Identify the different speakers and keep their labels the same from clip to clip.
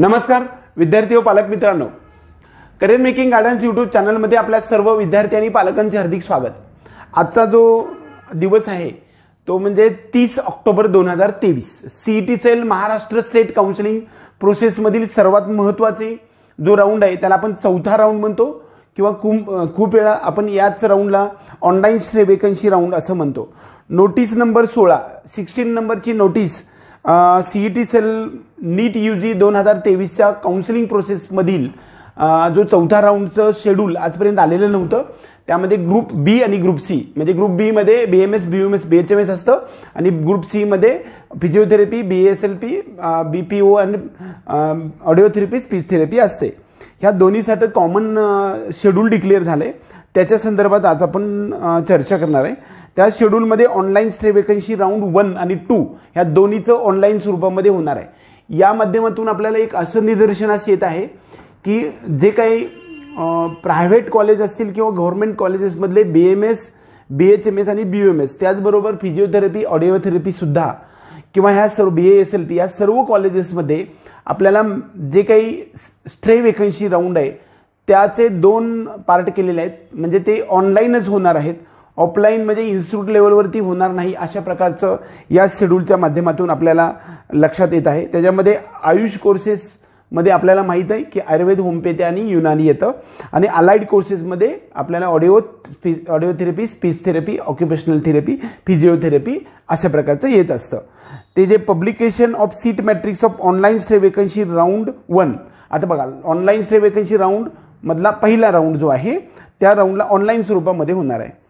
Speaker 1: नमस्कार विद्यार्थी व पालक मित्रांनो करिअर मेकिंग गार्डन्स यूट्यूब चॅनलमध्ये आपल्या सर्व विद्यार्थी आणि पालकांचे हार्दिक स्वागत आजचा जो दिवस आहे तो म्हणजे तीस ऑक्टोबर दोन हजार तेवीस CET cell e Maharashtra state counselling प्रोसेसमधील सर्वात महत्वाचे जो राऊंड आहे त्याला आपण चौथा राऊंड म्हणतो किंवा खूप खूप वेळा आपण याच राऊंडला ऑनलाईन श्रेवेकन्सी राऊंड असं म्हणतो नोटीस नंबर सोळा सिक्स्टीन नंबरची notice C T cell NEET U G दोन हजार तेवीसच्या काउन्सिलिंग प्रोसेसमधील जो चौथा राऊंडचं शेड्यूल आजपर्यंत आलेलं नव्हतं त्यामध्ये ग्रुप बी आणि ग्रुप सी म्हणजे ग्रुप बीमध्ये B M S B M S B H M S असतं आणि ग्रुप सीमध्ये physiotherapy B S L P B P O आणि ऑडिओथेरपी स्पीच थेरपी असते ह्या दोन्हीसाठी कॉमन शेड्यूल डिक्लेअर झालं आहे त्याच्या संदर्भात आज आपण चर्चा करणार आहे त्या शेड्यूलमध्ये online stray vacancy round one आणि टू ह्या दोन्हीचं ऑनलाईन स्वरूपामध्ये होणार आहे या माध्यमातून आपल्याला एक असं असं येत आहे की जे काही प्रायव्हेट कॉलेज असतील किंवा गव्हर्नमेंट कॉलेजेसमधले B M S B H M S आणि बी एम एस त्याचबरोबर फिजिओथेरपी ऑडिओथेरपीसुद्धा किंवा ह्या सर्व बी एस एल पी या सर्व कॉलेजेसमध्ये आपल्याला जे काही स्ट्रे वेकन्सी राऊंड आहे त्याचे दोन पार्ट केलेले आहेत म्हणजे ते ऑनलाईनच होणार आहेत ऑफलाईन म्हणजे इन्स्टिट्यूट लेवलवरती होणार नाही अशा प्रकारचं या शेड्यूलच्या माध्यमातून आपल्याला लक्षात येत आहे त्याच्यामध्ये आयुष कोर्सेस मध्ये आपल्याला माहित आहे की आयुर्वेद होमपेथी आणि युनानी येतं आणि अलाइड कोर्सेसमध्ये आपल्याला audio audio audio therapy speech therapy occupational therapy physiotherapy अशा प्रकारचं येत असतं ते जे publication of seat matrix of online stray vacancy round one आता बघा ऑनलाईन स्ट्रे वेकन्सी राऊंड मधला पहिला राऊंड जो आहे त्या राऊंडला ऑनलाईन स्वरूपामध्ये होणार आहे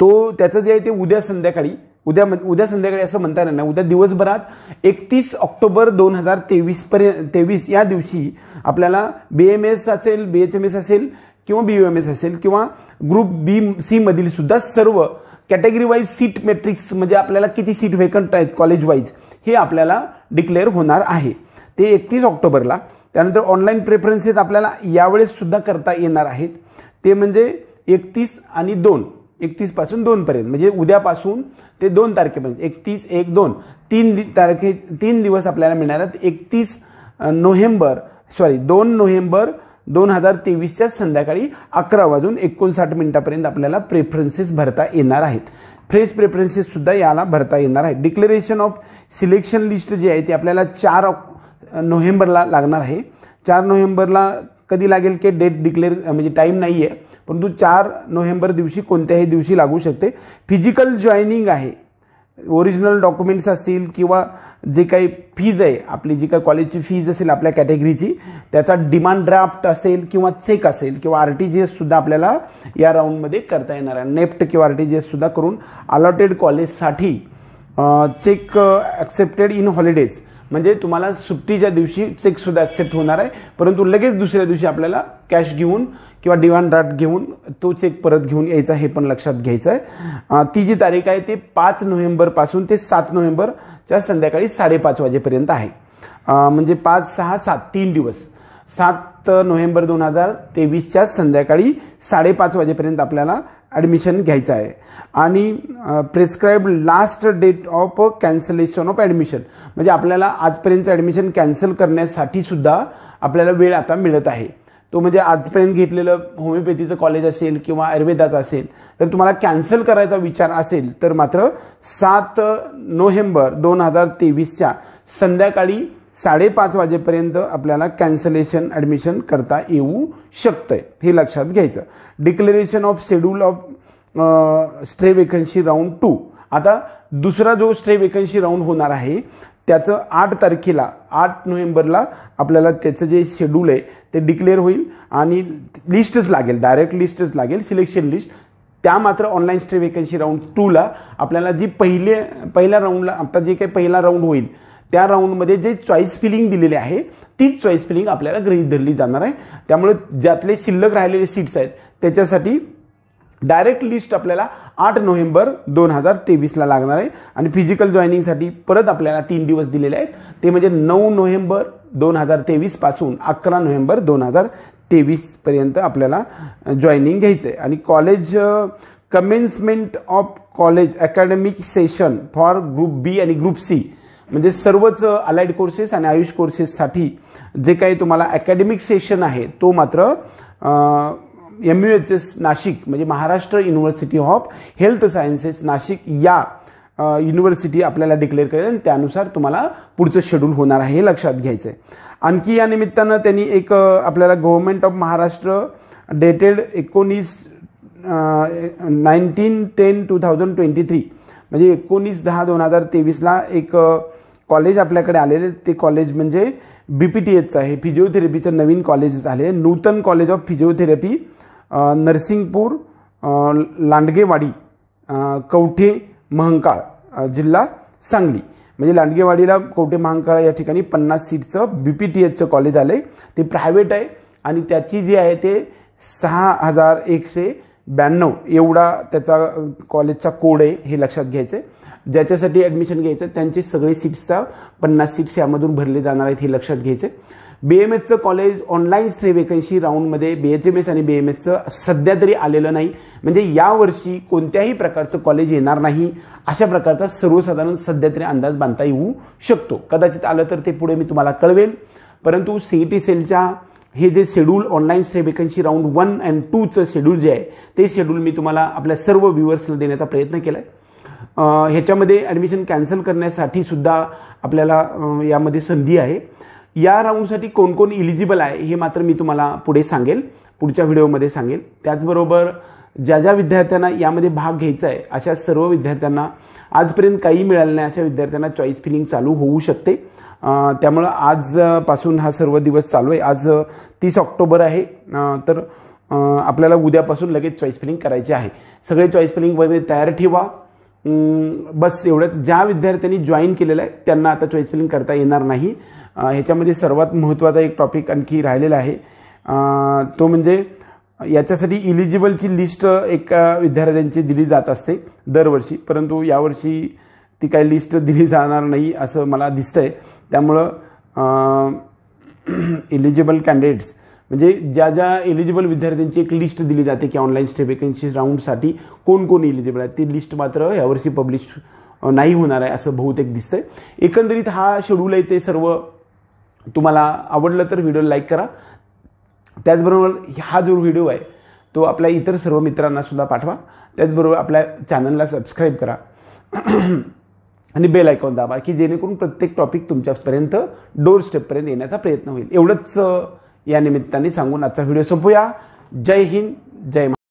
Speaker 1: तो त्याचं जे आहे ते उद्या संध्याकाळी उद्या उद्या संध्याकाळी असं म्हणता येणार नाही उद्या दिवसभरात एकतीस ऑक्टोबर दोन हजार तेवीस पर्यंत तेवीस या दिवशी आपल्याला बी एम एस असेल बी एच एम एस असेल किंवा बी यू एम एस असेल किंवा ग्रुप बी सी मधील सुद्धा सर्व कॅटेगरी वाईज सीट मेट्रिक्स म्हणजे आपल्याला किती सीट व्हेकंट आहेत कॉलेज वाईज हे आपल्याला डिक्लेअर होणार आहे ते एकतीस ऑक्टोबरला त्यानंतर ऑनलाईन प्रेफरन्सेस आपल्याला यावेळेस सुद्धा करता येणार आहेत ते म्हणजे एकतीस आणि दोन एकतीस पासून दोन पर्यंत म्हणजे उद्यापासून ते दोन तारखेपर्यंत एकतीस एक दोन तीन तारखे तीन दिवस आपल्याला मिळणार आहेत एकतीस नोव्हेंबर सॉरी दोन नोव्हेंबर दोन हजार तेवीसच्या संध्याकाळी अकरा वाजून एकोणसाठ मिनिटापर्यंत आपल्याला प्रेफरन्सेस भरता येणार आहेत फ्रेश प्रेफरन्सेस सुद्धा याला भरता येणार आहे डिक्लेरेशन ऑफ सिलेक्शन लिस्ट जी आहे ती आपल्याला चार नोव्हेंबरला लागणार आहे चार नोव्हेंबरला कधी लागेल की डेट डिक्लेअर म्हणजे टाईम नाही आहे परंतु चार नोव्हेंबर दिवशी कोणत्याही दिवशी लागू शकते फिजिकल जॉईनिंग आहे ओरिजिनल डॉक्युमेंट्स असतील किंवा जे काही फीज आहे आपली जी काही कॉलेजची फीज असेल आपल्या कॅटेगरीची त्याचा डिमांड ड्राफ्ट असेल किंवा चेक असेल किंवा आर टी जी एससुद्धा आपल्याला या राऊंडमध्ये करता येणार आहे नेफ्ट किंवा आर टी जी एससुद्धा करून अलॉटेड कॉलेजसाठी चेक ॲक्सेप्टेड इन हॉलिडेज म्हणजे तुम्हाला सुट्टीच्या दिवशी चेकसुद्धा ॲक्सेप्ट होणार आहे परंतु लगेच दुसऱ्या दिवशी आपल्याला कॅश घेऊन किंवा डिवान ड्राफ्ट घेऊन तो चेक परत घेऊन यायचा हे पण लक्षात घ्यायचं आहे ती जी तारीख आहे ते पाच नोव्हेंबरपासून ते सात नोव्हेंबरच्या संध्याकाळी साडेपाच वाजेपर्यंत आहे म्हणजे पाच सहा सात तीन दिवस सात नोव्हेंबर दोन हजार तेवीसच्या संध्याकाळी साडेपाच वाजेपर्यंत आपल्याला ॲडमिशन घ्यायचं आहे आणि prescribed last date of cancellation of admission म्हणजे आपल्याला आजपर्यंतचं ॲडमिशन कॅन्सल करण्यासाठी सुद्धा आपल्याला वेळ आता मिळत आहे तो म्हणजे आजपर्यंत घेतलेलं होमिओपॅथीचं कॉलेज असेल किंवा आयुर्वेदाचं असेल तर तुम्हाला कॅन्सल करायचा विचार असेल तर मात्र सात नोव्हेंबर दोन हजार तेवीसच्या संध्याकाळी साडेपाच वाजेपर्यंत आपल्याला कॅन्सलेशन ॲडमिशन करता येऊ शकतं आहे हे लक्षात घ्यायचं declaration of schedule of stray vacancy round two आता दुसरा जो स्ट्रे वेकन्सी राऊंड होणार आहे त्याचं आठ तारखेला आठ नोव्हेंबरला आपल्याला त्याचं जे शेड्यूल आहे ते डिक्लेअर होईल आणि लिस्टच लागेल डायरेक्ट लिस्टच लागेल सिलेक्शन लिस्ट त्या मात्र ऑनलाईन स्ट्रे वेकन्सी राऊंड टूला आपल्याला जी पहिले पहिल्या राऊंडला आता जे काही पहिला राऊंड होईल त्या राऊंडमध्ये जे चॉईस फिलिंग दिलेली आहे तीच चॉईस फिलिंग आपल्याला गृहीत धरली जाणार आहे त्यामुळे ज्यातले शिल्लक राहिलेले सीट्स आहेत त्याच्यासाठी डायरेक्ट लिस्ट आपल्याला आठ नोव्हेंबर दोन हजार तेवीसला लागणार आहे आणि फिजिकल जॉईनिंगसाठी परत आपल्याला तीन दिवस दिलेले आहेत ते म्हणजे नऊ नोव्हेंबर दोन हजार तेवीसपासून अकरा नोव्हेंबर दोन हजार तेवीसपर्यंत आपल्याला जॉईनिंग घ्यायचं आहे आणि college commencement of college academic session for group B आणि ग्रुप सी म्हणजे सर्वच अलाइड कोर्सेस आणि आयुष कोर्सेससाठी जे काही तुम्हाला अकॅडमिक सेशन आहे तो मात्र M U H S Nashik म्हणजे Maharashtra university of health sciences Nashik या युनिव्हर्सिटी आपल्याला डिक्लेअर करेल आणि त्यानुसार तुम्हाला पुढचं शेड्यूल होणार आहे हे लक्षात घ्यायचं आहे आणखी या निमित्तानं त्यांनी एक आपल्याला गव्हर्नमेंट ऑफ महाराष्ट्र डेटेड एकोणीस nineteen ten two thousand twenty three म्हणजे एकोणीस दहा दोन हजार तेवीसला एक कॉलेज आपल्याकडे आलेले ते कॉलेज म्हणजे बी पी टी एचचं आहे फिजिओथेरपीचं नवीन कॉलेज आले Nutan college of physiotherapy Narsingpur Landgewadi Kavathe Mahankal जिल्हा सांगली म्हणजे लांडगेवाडीला कवठे महांकाळ या ठिकाणी पन्नास सीटचं बी पी टी एचचं कॉलेज आलं आहे ते प्रायव्हेट आहे आणि त्याची जी आहे ते सहा हजार एकशे ब्याण्णव एवढा त्याचा कॉलेजचा कोड आहे हे लक्षात घ्यायचं आहे ज्याच्यासाठी ॲडमिशन घ्यायचं त्यांची सगळे सीट्सचा पन्नास सीट्स यामधून भरले जाणार आहेत हे लक्षात घ्यायचं आहे बी एम एसचं कॉलेज ऑनलाईन स्त्री वेकन्सी राऊंडमध्ये बी एच एम एस आणि बी एम एसचं सध्या तरी आलेलं नाही म्हणजे यावर्षी कोणत्याही प्रकारचं कॉलेज येणार नाही अशा प्रकारचा सर्वसाधारण सध्या तरी अंदाज बांधता येऊ शकतो कदाचित आलं तर ते पुढे मी तुम्हाला कळवेल परंतु सी ई टी सेलच्या हे जे schedule online vacancy round one and टूचं शेड्यूल जे आहे ते शेड्यूल मी तुम्हाला आपल्या सर्व व्ह्युअर्सला देण्याचा प्रयत्न केला आहे ह्याच्यामध्ये ॲडमिशन कॅन्सल करण्यासाठी सुद्धा आपल्याला यामध्ये संधी आहे या राऊंडसाठी कोण कोण इलिजिबल आहे हे मात्र मी तुम्हाला पुढे सांगेल पुढच्या व्हिडिओमध्ये सांगेल त्याचबरोबर ज्या ज्या विद्यार्थ्यांना यामध्ये भाग घ्यायचा आहे अशा सर्व विद्यार्थ्यांना आजपर्यंत काही मिळालं नाही अशा विद्यार्थ्यांना चॉईस फिलिंग चालू होऊ शकते त्यामुळं आजपासून हा सर्व दिवस चालू आहे आज तीस ऑक्टोबर आहे तर आपल्याला उद्यापासून लगेच चॉईस फिलिंग करायची आहे सगळे चॉईस फिलिंग वगैरे तयार ठेवा बस एवढंच ज्या विद्यार्थ्यांनी जॉईन केलेलं आहे त्यांना आता चॉईस फिलिंग करता येणार नाही ह्याच्यामध्ये सर्वात महत्त्वाचा एक टॉपिक आणखी राहिलेला आहे तो म्हणजे याच्यासाठी इलिजिबलची लिस्ट एका विद्यार्थ्यांची दिली जात असते दरवर्षी परंतु यावर्षी ती काही लिस्ट दिली जाणार नाही असं मला दिसतंय त्यामुळं इलिजिबल कॅन्डिडेट्स म्हणजे ज्या ज्या एलिजिबल विद्यार्थ्यांची एक लिस्ट दिली जाते की ऑनलाईन स्टे वेकन्सी राऊंडसाठी कोण कोण एलिजिबल आहे ती लिस्ट मात्र यावर्षी पब्लिश नाही होणार आहे असं बहुतेक दिसतंय एकंदरीत हा शेड्यूल आहे ते सर्व तुम्हाला आवडलं तर व्हिडिओ लाईक करा त्याचबरोबर हा जो व्हिडिओ आहे तो आपल्या इतर सर्व मित्रांना सुद्धा पाठवा त्याचबरोबर आपल्या चॅनलला सबस्क्राईब करा आणि बेल आयकॉन दाबा की जेणेकरून प्रत्येक टॉपिक तुमच्यापर्यंत डोर स्टेपपर्यंत येण्याचा प्रयत्न होईल एवढंच या निमित्ताने सांगून आजचा व्हिडिओ संपूया जय हिंद जय